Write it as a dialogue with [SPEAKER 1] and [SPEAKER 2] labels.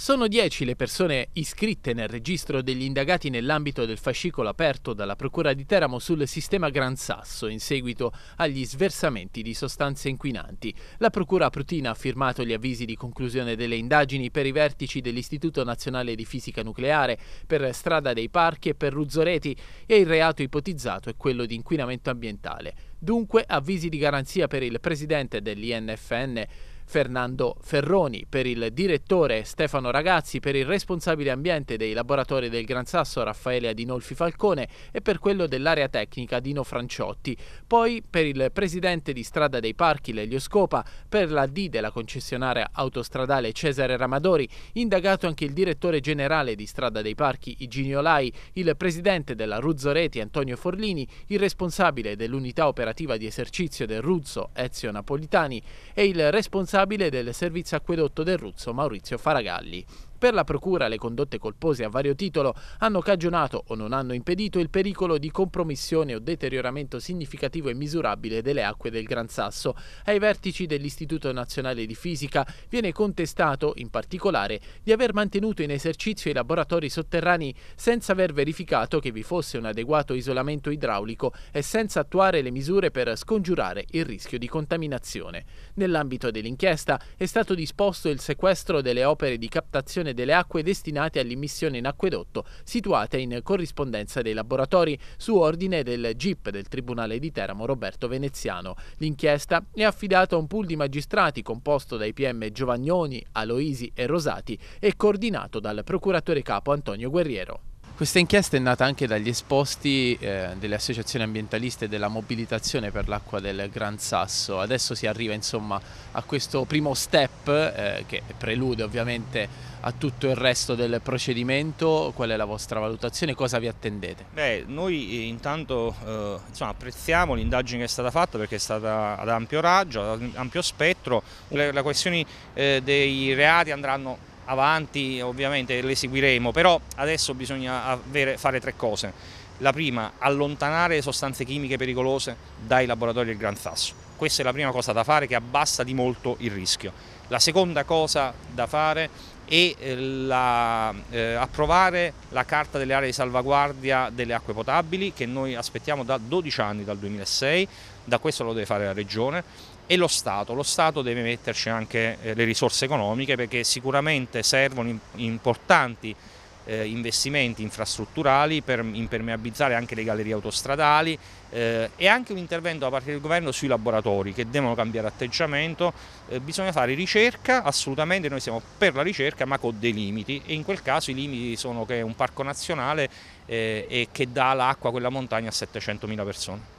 [SPEAKER 1] Sono 10 le persone iscritte nel registro degli indagati nell'ambito del fascicolo aperto dalla Procura di Teramo sul sistema Gran Sasso in seguito agli sversamenti di sostanze inquinanti. La Procura Prutina ha firmato gli avvisi di conclusione delle indagini per i vertici dell'Istituto Nazionale di Fisica Nucleare, per Strada dei Parchi e per Ruzzoreti e il reato ipotizzato è quello di inquinamento ambientale. Dunque avvisi di garanzia per il presidente dell'INFN Fernando Ferroni, per il direttore Stefano Ragazzi, per il responsabile ambiente dei laboratori del Gran Sasso Raffaele Adinolfi Falcone e per quello dell'area tecnica Dino Franciotti, poi per il presidente di Strada dei Parchi Lelio Scopa, per la D della concessionaria autostradale Cesare Ramadori, indagato anche il direttore generale di Strada dei Parchi Iginio Lai, il presidente della Ruzzo Reti Antonio Forlini, il responsabile dell'unità operativa di esercizio del Ruzzo Ezio Napolitani e il responsabile responsabile del servizio acquedotto del Ruzzo Maurizio Faragalli. Per la Procura le condotte colpose a vario titolo hanno cagionato o non hanno impedito il pericolo di compromissione o deterioramento significativo e misurabile delle acque del Gran Sasso. Ai vertici dell'Istituto Nazionale di Fisica viene contestato, in particolare, di aver mantenuto in esercizio i laboratori sotterranei senza aver verificato che vi fosse un adeguato isolamento idraulico e senza attuare le misure per scongiurare il rischio di contaminazione. Nell'ambito dell'inchiesta è stato disposto il sequestro delle opere di captazione gestione delle acque destinate all'immissione in acquedotto situate in corrispondenza dei laboratori su ordine del GIP del Tribunale di Teramo Roberto Veneziano. L'inchiesta è affidata a un pool di magistrati composto dai PM Giovagnoni, Aloisi e Rosati e coordinato dal procuratore capo Antonio Guerriero. Questa inchiesta è nata anche dagli esposti eh, delle associazioni ambientaliste della mobilitazione per l'acqua del Gran Sasso. Adesso si arriva insomma, a questo primo step eh, che prelude ovviamente a tutto il resto del procedimento. Qual è la vostra valutazione? Cosa vi attendete?
[SPEAKER 2] Beh, noi eh, intanto eh, insomma, apprezziamo l'indagine che è stata fatta perché è stata ad ampio raggio, ad ampio spettro. Le, le questioni eh, dei reati andranno avanti ovviamente le seguiremo, però adesso bisogna avere, fare tre cose. La prima, allontanare le sostanze chimiche pericolose dai laboratori del Gran Sasso. Questa è la prima cosa da fare che abbassa di molto il rischio. La seconda cosa da fare è eh, la, eh, approvare la carta delle aree di salvaguardia delle acque potabili che noi aspettiamo da 12 anni, dal 2006, da questo lo deve fare la Regione e lo Stato, lo Stato deve metterci anche eh, le risorse economiche perché sicuramente servono importanti eh, investimenti infrastrutturali per impermeabilizzare anche le gallerie autostradali eh, e anche un intervento da parte del governo sui laboratori che devono cambiare atteggiamento, eh, bisogna fare ricerca, assolutamente noi siamo per la ricerca ma con dei limiti e in quel caso i limiti sono che è un parco nazionale eh, e che dà l'acqua a quella montagna a 700.000 persone.